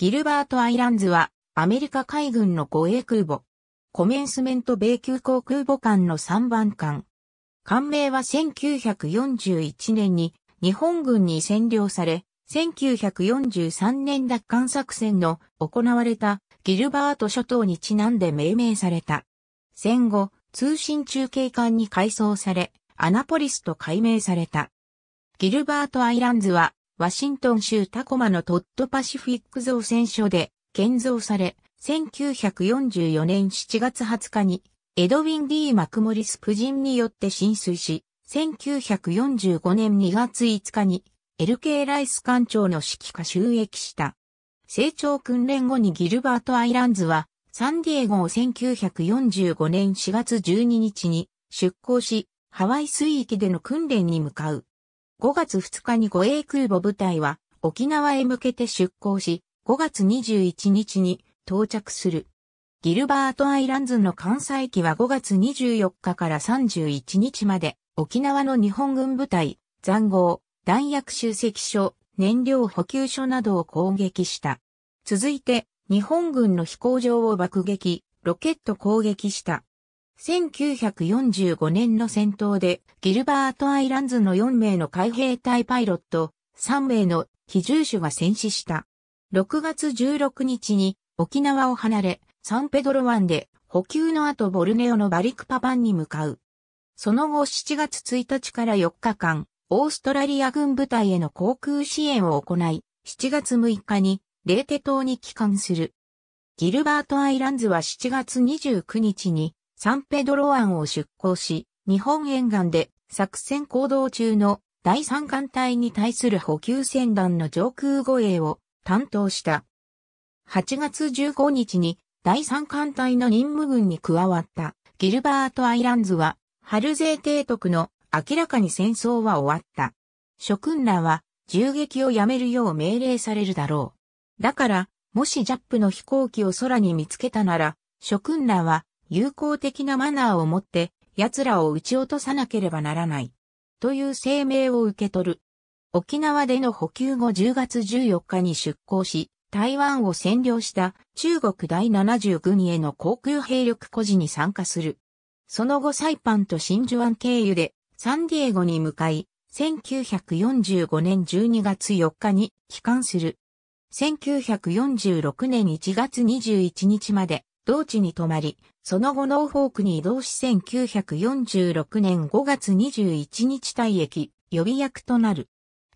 ギルバート・アイランズは、アメリカ海軍の護衛空母。コメンスメント米空港空母艦の3番艦。艦名は1941年に日本軍に占領され、1943年奪還作戦の行われたギルバート諸島にちなんで命名された。戦後、通信中継艦に改装され、アナポリスと改名された。ギルバートアイランズはワシントン州タコマのトッドパシフィック造船所で建造され、1944年7月20日にエドウィン・ディー・マクモリス夫人によって浸水し、1945年2月5日に LK ライス艦長の指揮下収益した。成長訓練後にギルバート・アイランズはサンディエゴを1945年4月12日に出港し、ハワイ水域での訓練に向かう。5月2日に護衛空母部隊は沖縄へ向けて出港し、5月21日に到着する。ギルバートアイランズの艦載機は5月24日から31日まで沖縄の日本軍部隊、残壕、弾薬集積所、燃料補給所などを攻撃した。続いて、日本軍の飛行場を爆撃、ロケット攻撃した。1945年の戦闘でギルバートアイランズの4名の海兵隊パイロット、3名の機銃手が戦死した。6月16日に沖縄を離れ、サンペドロ湾で補給の後ボルネオのバリクパパンに向かう。その後7月1日から4日間、オーストラリア軍部隊への航空支援を行い、7月6日にレーテ島に帰還する。ギルバートアイランズは7月29日にサンペドロ湾を出港し、日本沿岸で作戦行動中の第三艦隊に対する補給船団の上空護衛を担当した。8月15日に第三艦隊の任務軍に加わったギルバート・アイランズは、ハルゼー提督の明らかに戦争は終わった。諸君らは銃撃をやめるよう命令されるだろう。だから、もしジャップの飛行機を空に見つけたなら、諸君らは友好的なマナーを持って奴らを撃ち落とさなければならない。という声明を受け取る。沖縄での補給後10月14日に出港し、台湾を占領した中国第70軍への航空兵力孤児に参加する。その後サイパンと真珠湾経由でサンディエゴに向かい、1945年12月4日に帰還する。1946年1月21日まで同地に泊まり、その後ノーフォークに移動し1946年5月21日退役、予備役となる。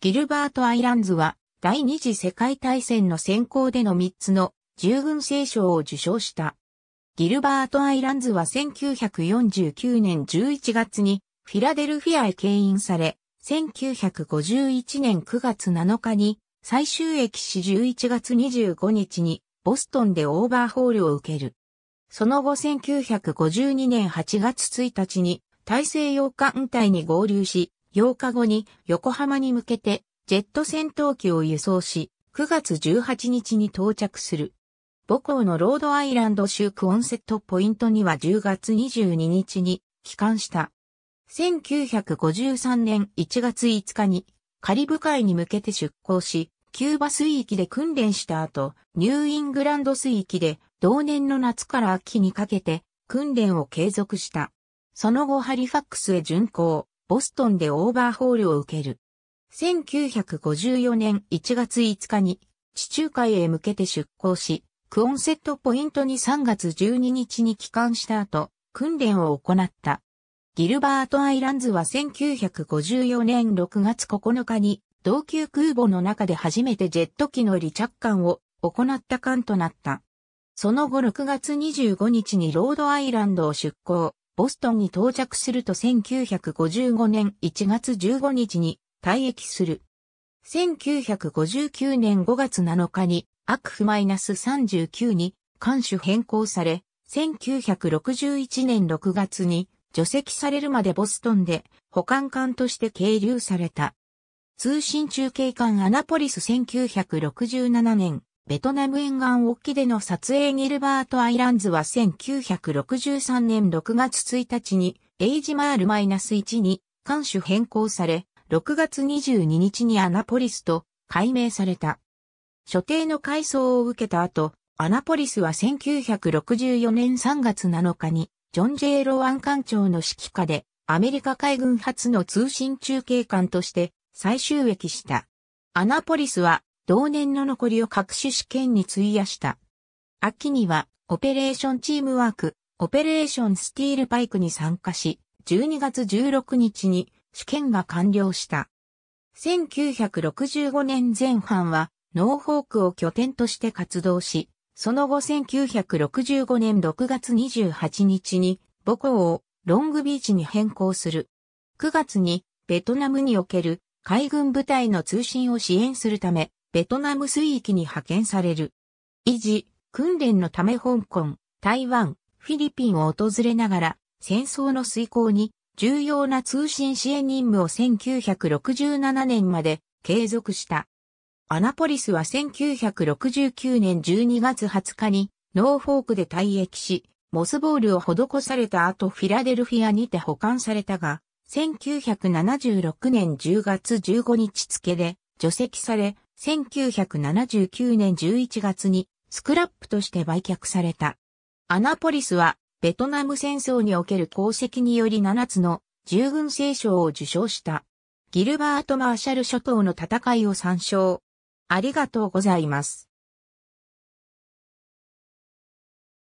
ギルバート・アイランズは、第二次世界大戦の先行での3つの従軍聖賞を受賞した。ギルバート・アイランズは1949年11月にフィラデルフィアへ牽引され、1951年9月7日に最終駅し11月25日にボストンでオーバーホールを受ける。その後1952年8月1日に大西洋艦隊に合流し、8日後に横浜に向けてジェット戦闘機を輸送し、9月18日に到着する。母校のロードアイランド州クオンセットポイントには10月22日に帰還した。1953年1月5日にカリブ海に向けて出港し、キューバ水域で訓練した後、ニューイングランド水域で同年の夏から秋にかけて訓練を継続した。その後ハリファックスへ巡航、ボストンでオーバーホールを受ける。1954年1月5日に地中海へ向けて出港し、クオンセットポイントに3月12日に帰還した後、訓練を行った。ギルバートアイランズは1954年6月9日に、同級空母の中で初めてジェット機の離着艦を行った艦となった。その後6月25日にロードアイランドを出港、ボストンに到着すると1955年1月15日に退役する。1959年5月7日にアクフ -39 に艦首変更され、1961年6月に除籍されるまでボストンで保管艦として係留された。通信中継艦アナポリス1967年ベトナム沿岸沖での撮影ギルバートアイランズは1963年6月1日にエイジマール -1 に艦首変更され、6月22日にアナポリスと改名された。所定の改装を受けた後、アナポリスは1964年3月7日に、ジョン・ジェイ・ロアン艦長の指揮下で、アメリカ海軍初の通信中継艦として再収益した。アナポリスは同年の残りを各種試験に費やした。秋には、オペレーションチームワーク、オペレーションスティールパイクに参加し、12月16日に試験が完了した。1965年前半は、ノーホークを拠点として活動し、その後1965年6月28日に母校をロングビーチに変更する。9月にベトナムにおける海軍部隊の通信を支援するためベトナム水域に派遣される。維持、訓練のため香港、台湾、フィリピンを訪れながら、戦争の遂行に重要な通信支援任務を1967年まで継続した。アナポリスは1969年12月20日にノーフォークで退役し、モスボールを施された後フィラデルフィアにて保管されたが、1976年10月15日付で除籍され、1979年11月にスクラップとして売却された。アナポリスはベトナム戦争における功績により7つの従軍聖賞を受賞した。ギルバート・マーシャル諸島の戦いを参照。ありがとうございます。